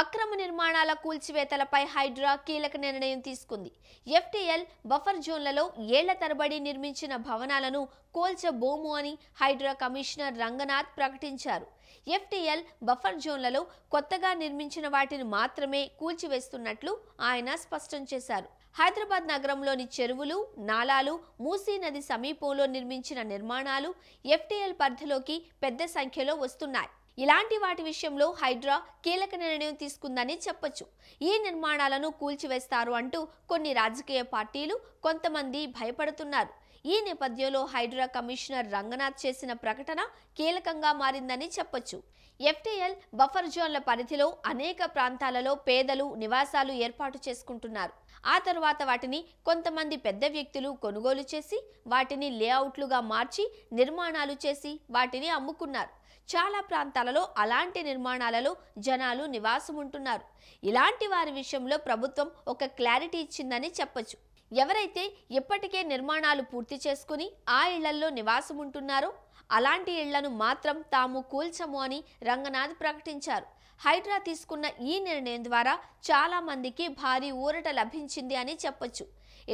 అక్రమ నిర్మాణాల కూల్చివేతలపై హైడ్రా కీలక నిర్ణయం తీసుకుంది ఎఫ్టీఎల్ బఫర్ జోన్లలో ఏళ్ల తరబడి నిర్మించిన భవనాలను కోల్చబోము అని హైడ్రా కమిషనర్ రంగనాథ్ ప్రకటించారు ఎఫ్టీఎల్ బఫర్ జోన్లలో కొత్తగా నిర్మించిన వాటిని మాత్రమే కూల్చివేస్తున్నట్లు ఆయన స్పష్టం చేశారు హైదరాబాద్ నగరంలోని చెరువులు నాలాలు మూసీ నది సమీపంలో నిర్మించిన నిర్మాణాలు ఎఫ్టీఎల్ పరిధిలోకి పెద్ద సంఖ్యలో వస్తున్నాయి ఇలాంటి వాటి విషయంలో హైడ్రా కీలక నిర్ణయం తీసుకుందని చెప్పొచ్చు ఈ నిర్మాణాలను కూల్చివేస్తారు అంటూ కొన్ని రాజకీయ పార్టీలు కొంతమంది భయపడుతున్నారు ఈ నేపథ్యంలో హైడ్రా కమిషనర్ రంగనాథ్ చేసిన ప్రకటన కీలకంగా మారిందని చెప్పొచ్చు ఎఫ్టీఎల్ బఫర్ జోన్ల పరిధిలో అనేక ప్రాంతాలలో పేదలు నివాసాలు ఏర్పాటు చేసుకుంటున్నారు ఆ తర్వాత వాటిని కొంతమంది పెద్ద వ్యక్తులు కొనుగోలు చేసి వాటిని లేఅవుట్లుగా మార్చి నిర్మాణాలు చేసి వాటిని అమ్ముకున్నారు చాలా ప్రాంతాలలో అలాంటి నిర్మాణాలలో జనాలు నివాసం ఉంటున్నారు ఇలాంటి వారి విషయంలో ప్రభుత్వం ఒక క్లారిటీ ఇచ్చిందని చెప్పచ్చు ఎవరైతే ఎప్పటికే నిర్మాణాలు పూర్తి చేసుకుని ఆ ఇళ్లలో నివాసం ఉంటున్నారో అలాంటి ఇళ్లను మాత్రం తాము కూల్చము అని రంగనాథ్ ప్రకటించారు హైడ్రా తీసుకున్న ఈ నిర్ణయం ద్వారా చాలా మందికి భారీ ఊరట లభించింది అని చెప్పొచ్చు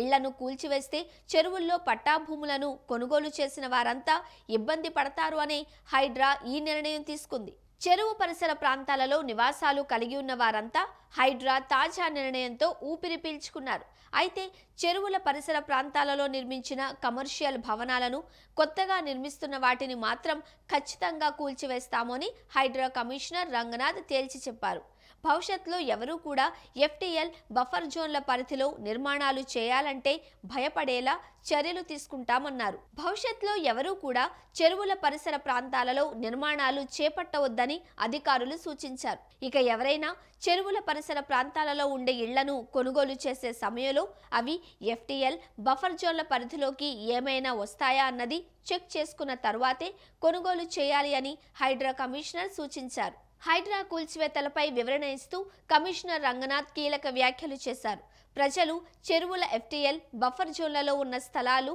ఇళ్లను కూల్చివేస్తే చెరువుల్లో పట్టాభూములను కొనుగోలు చేసిన వారంతా ఇబ్బంది పడతారు అని హైడ్రా ఈ నిర్ణయం తీసుకుంది చెరువు పరిసర ప్రాంతాలలో నివాసాలు కలిగి ఉన్న వారంతా హైడ్రా తాజా నిర్ణయంతో ఊపిరి పీల్చుకున్నారు అయితే చెరువుల పరిసర ప్రాంతాలలో నిర్మించిన కమర్షియల్ భవనాలను కొత్తగా నిర్మిస్తున్న వాటిని మాత్రం ఖచ్చితంగా కూల్చివేస్తామని హైడ్రా కమిషనర్ రంగనాథ్ తేల్చి చెప్పారు భవిష్యత్తులో ఎవరూ కూడా ఎఫ్టీఎల్ బఫర్ జోన్ల పరిధిలో నిర్మాణాలు చేయాలంటే భయపడేలా చర్యలు తీసుకుంటామన్నారు భవిష్యత్తులో ఎవరూ కూడా చెరువుల పరిసర ప్రాంతాలలో నిర్మాణాలు చేపట్టవద్దని అధికారులు సూచించారు ఇక ఎవరైనా చెరువుల పరిసర ప్రాంతాలలో ఉండే ఇళ్లను కొనుగోలు చేసే సమయంలో అవి ఎఫ్టీఎల్ బఫర్ జోన్ల పరిధిలోకి ఏమైనా వస్తాయా అన్నది చెక్ చేసుకున్న తర్వాతే కొనుగోలు చేయాలి అని హైడ్రా కమిషనర్ సూచించారు హైడ్రా కూల్చివేతలపై వివరణ ఇస్తూ కమిషనర్ రంగనాథ్ కీలక వ్యాఖ్యలు చేశారు ప్రజలు చెరువుల ఎఫ్టీఎల్ బఫర్ జోన్లలో ఉన్న స్థలాలు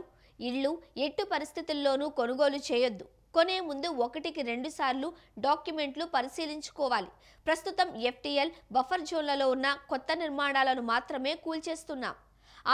ఇళ్లు ఎట్టు పరిస్థితుల్లోనూ కొనుగోలు చేయొద్దు కొనే ముందు ఒకటికి రెండు సార్లు డాక్యుమెంట్లు పరిశీలించుకోవాలి ప్రస్తుతం ఎఫ్టీఎల్ బఫర్ జోన్లలో ఉన్న కొత్త నిర్మాణాలను మాత్రమే కూల్చేస్తున్నాం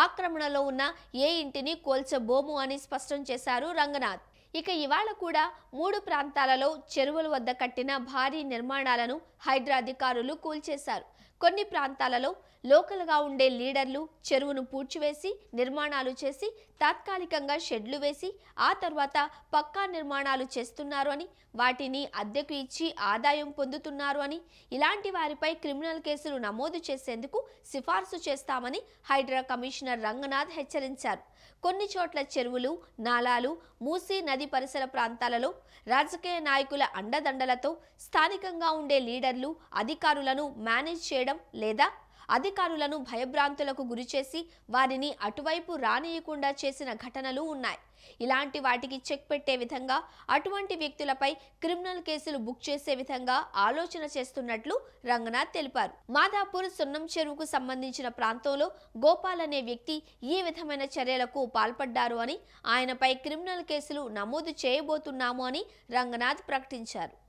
ఆక్రమణలో ఉన్న ఏ ఇంటిని కోల్చబోము అని స్పష్టం చేశారు రంగనాథ్ ఇక ఇవాళ కూడా మూడు ప్రాంతాలలో చెరువుల వద్ద కట్టిన భారీ నిర్మాణాలను హైడ్రా అధికారులు కూల్చేశారు కొన్ని ప్రాంతాలలో లోకల్గా ఉండే లీడర్లు చెరువును పూడ్చివేసి నిర్మాణాలు చేసి తాత్కాలికంగా షెడ్లు వేసి ఆ తర్వాత పక్కా నిర్మాణాలు చేస్తున్నారు అని వాటిని అద్దెకు ఇచ్చి ఆదాయం పొందుతున్నారు అని ఇలాంటి వారిపై క్రిమినల్ కేసులు నమోదు చేసేందుకు సిఫార్సు చేస్తామని హైడ్రా కమిషనర్ రంగనాథ్ హెచ్చరించారు కొన్ని చోట్ల చెరువులు నాలాలు మూసీ నది పరిసర ప్రాంతాలలో రాజకీయ నాయకుల అండదండలతో స్థానికంగా ఉండే లీడర్లు అధికారులను మేనేజ్ చేయడం చేయడం లేదా అధికారులను భయభ్రాంతులకు గురిచేసి వారిని అటువైపు రానియకుండా చేసిన ఘటనలు ఉన్నాయి ఇలాంటి వాటికి చెక్ పెట్టే విధంగా అటువంటి వ్యక్తులపై క్రిమినల్ కేసులు బుక్ చేసే విధంగా ఆలోచన చేస్తున్నట్లు రంగనాథ్ తెలిపారు మాదాపూర్ సున్నం చెరువుకు సంబంధించిన ప్రాంతంలో గోపాల్ అనే వ్యక్తి ఈ విధమైన చర్యలకు పాల్పడ్డారు అని ఆయనపై క్రిమినల్ కేసులు నమోదు చేయబోతున్నాము అని రంగనాథ్ ప్రకటించారు